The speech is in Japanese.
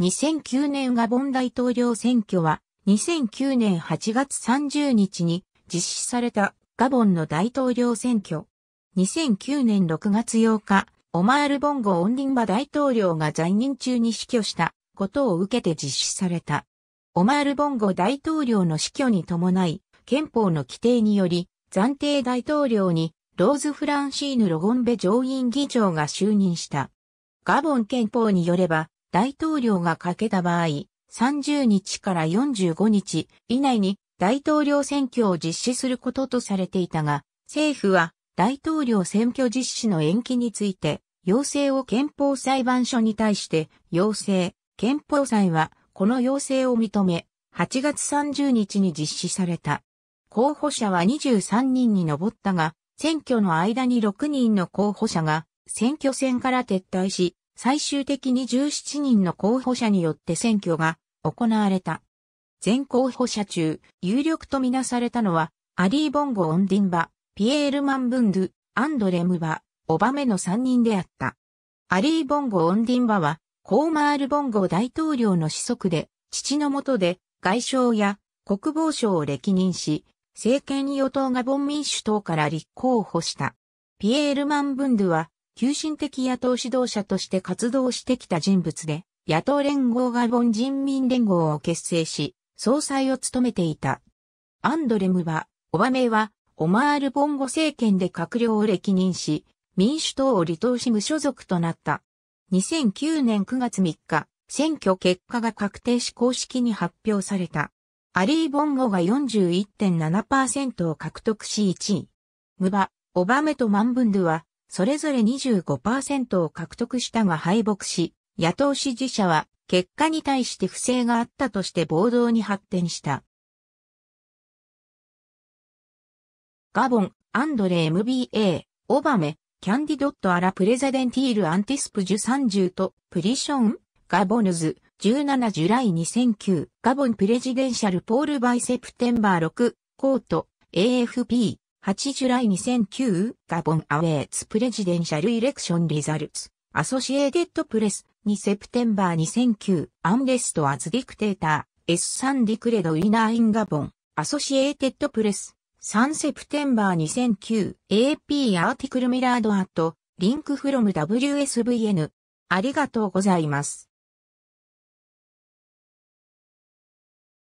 2009年ガボン大統領選挙は2009年8月30日に実施されたガボンの大統領選挙。2009年6月8日、オマール・ボンゴ・オンリンバ大統領が在任中に死去したことを受けて実施された。オマール・ボンゴ大統領の死去に伴い、憲法の規定により、暫定大統領にローズ・フランシーヌ・ロゴンベ上院議長が就任した。ガボン憲法によれば、大統領が欠けた場合、30日から45日以内に大統領選挙を実施することとされていたが、政府は大統領選挙実施の延期について、要請を憲法裁判所に対して要請、憲法裁はこの要請を認め、8月30日に実施された。候補者は23人に上ったが、選挙の間に6人の候補者が選挙戦から撤退し、最終的に17人の候補者によって選挙が行われた。全候補者中、有力とみなされたのは、アリー・ボンゴ・オンディンバ、ピエール・マンブンドゥ、アンドレムバ、オバメの3人であった。アリー・ボンゴ・オンディンバは、コーマール・ボンゴ大統領の子息で、父の下で、外相や国防省を歴任し、政権与党がボン民主党から立候補した。ピエール・マンブンドゥは、急進的野党指導者として活動してきた人物で、野党連合ガボン人民連合を結成し、総裁を務めていた。アンドレムは、オバメは、オマール・ボンゴ政権で閣僚を歴任し、民主党を離党し無所属となった。2009年9月3日、選挙結果が確定し公式に発表された。アリー・ボンゴが41.7%を獲得し1位。ムバ、オバメとマンブンドゥはそれぞれ25%を獲得したが敗北し、野党支持者は結果に対して不正があったとして暴動に発展した。ガボン、アンドレ MBA、オバメ、キャンディドットアラプレゼデンティールアンティスプジュ30とプリション、ガボヌズ、17ジュライ2009、ガボンプレジデンシャルポールバイセプテンバー6、コート、AFP、8ジュライ2009ガボンアウェイツプレジデンシャルイレクションリザルツアソシエーテッドプレス2セプテンバー2009アンレストアズディクテーターエスサンディクレドウィナーインガボンアソシエーテッドプレス3セプテンバー2009 AP アーティクルミラードアットリンクフロム WSVN ありがとうございます。